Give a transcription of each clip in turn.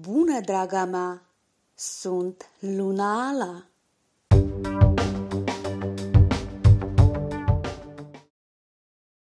Bună, draga mea! Sunt Luna Ala!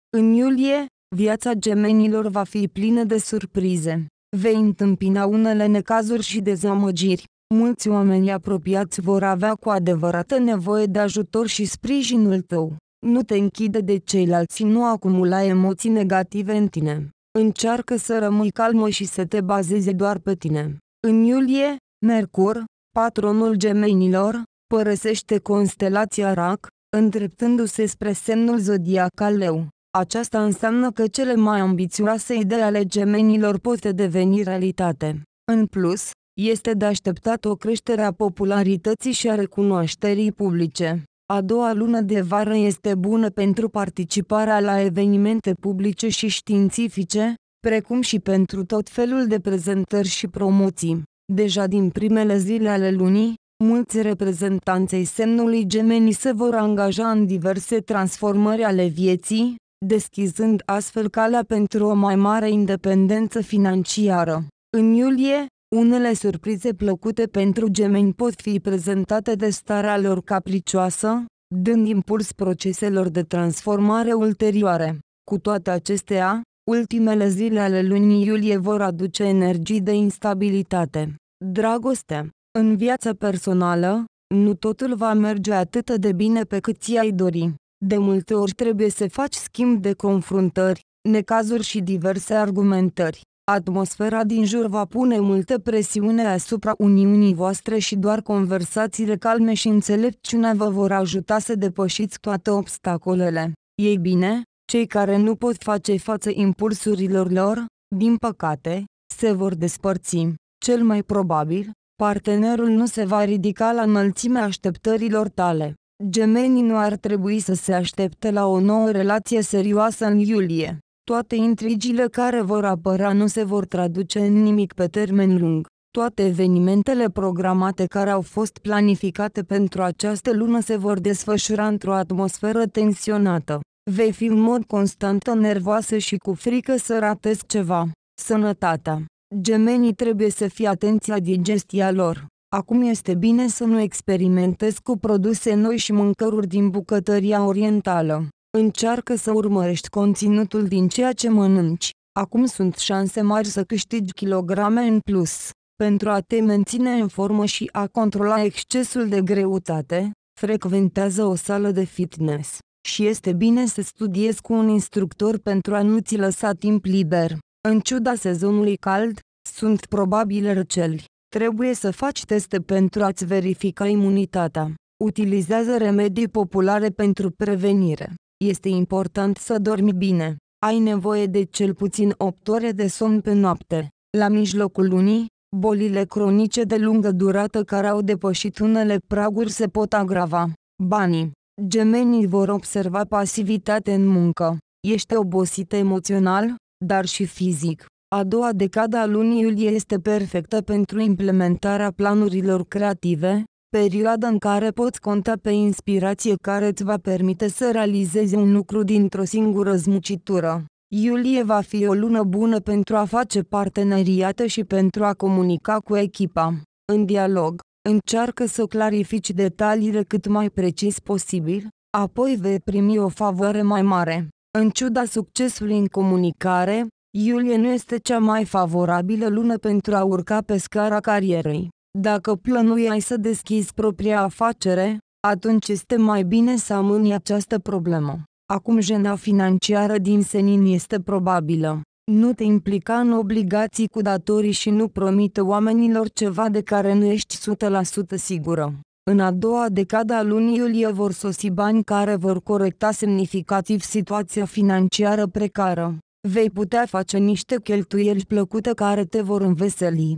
În iulie, viața gemenilor va fi plină de surprize. Vei întâmpina unele necazuri și dezamăgiri. Mulți oameni apropiați vor avea cu adevărată nevoie de ajutor și sprijinul tău. Nu te închide de ceilalți, nu acumula emoții negative în tine. Încearcă să rămâi calmă și să te bazezi doar pe tine. În iulie, Mercur, patronul gemenilor, părăsește constelația RAC, îndreptându-se spre semnul zodiacal leu. Aceasta înseamnă că cele mai ambițioase idei ale gemenilor pot deveni realitate. În plus, este de așteptat o creștere a popularității și a recunoașterii publice. A doua lună de vară este bună pentru participarea la evenimente publice și științifice, precum și pentru tot felul de prezentări și promoții. Deja din primele zile ale lunii, mulți reprezentanței semnului gemenii se vor angaja în diverse transformări ale vieții, deschizând astfel calea pentru o mai mare independență financiară. În iulie, unele surprize plăcute pentru gemeni pot fi prezentate de starea lor capricioasă, dând impuls proceselor de transformare ulterioare. Cu toate acestea, ultimele zile ale lunii iulie vor aduce energii de instabilitate. Dragoste. În viața personală, nu totul va merge atât de bine pe cât ți-ai dori. De multe ori trebuie să faci schimb de confruntări, necazuri și diverse argumentări. Atmosfera din jur va pune multă presiune asupra uniunii voastre și doar conversațiile calme și înțelepciunea vă vor ajuta să depășiți toate obstacolele. Ei bine, cei care nu pot face față impulsurilor lor, din păcate, se vor despărți. Cel mai probabil, partenerul nu se va ridica la înălțimea așteptărilor tale. Gemenii nu ar trebui să se aștepte la o nouă relație serioasă în iulie. Toate intrigile care vor apăra nu se vor traduce în nimic pe termen lung. Toate evenimentele programate care au fost planificate pentru această lună se vor desfășura într-o atmosferă tensionată. Vei fi în mod constant nervoasă și cu frică să ratezi ceva. Sănătatea. Gemenii trebuie să fie atenți la digestia lor. Acum este bine să nu experimentezi cu produse noi și mâncăruri din bucătăria orientală. Încearcă să urmărești conținutul din ceea ce mănânci. Acum sunt șanse mari să câștigi kilograme în plus. Pentru a te menține în formă și a controla excesul de greutate, frecventează o sală de fitness și este bine să studiezi cu un instructor pentru a nu ți lăsa timp liber. În ciuda sezonului cald, sunt probabile răceli. Trebuie să faci teste pentru a-ți verifica imunitatea. Utilizează remedii populare pentru prevenire. Este important să dormi bine. Ai nevoie de cel puțin 8 ore de somn pe noapte. La mijlocul lunii, bolile cronice de lungă durată care au depășit unele praguri se pot agrava. Banii. Gemenii vor observa pasivitate în muncă. Ești obosit emoțional, dar și fizic. A doua decada a lunii iulie este perfectă pentru implementarea planurilor creative, perioadă în care poți conta pe inspirație care îți va permite să realizezi un lucru dintr-o singură zmucitură. Iulie va fi o lună bună pentru a face parteneriate și pentru a comunica cu echipa. În dialog, încearcă să clarifici detaliile cât mai precis posibil, apoi vei primi o favoare mai mare. În ciuda succesului în comunicare, iulie nu este cea mai favorabilă lună pentru a urca pe scara carierei. Dacă plănuiai să deschizi propria afacere, atunci este mai bine să amâni această problemă. Acum jena financiară din senin este probabilă. Nu te implica în obligații cu datorii și nu promite oamenilor ceva de care nu ești 100% sigură. În a doua decadă a lunii iulie vor sosi bani care vor corecta semnificativ situația financiară precară. Vei putea face niște cheltuieli plăcute care te vor înveseli.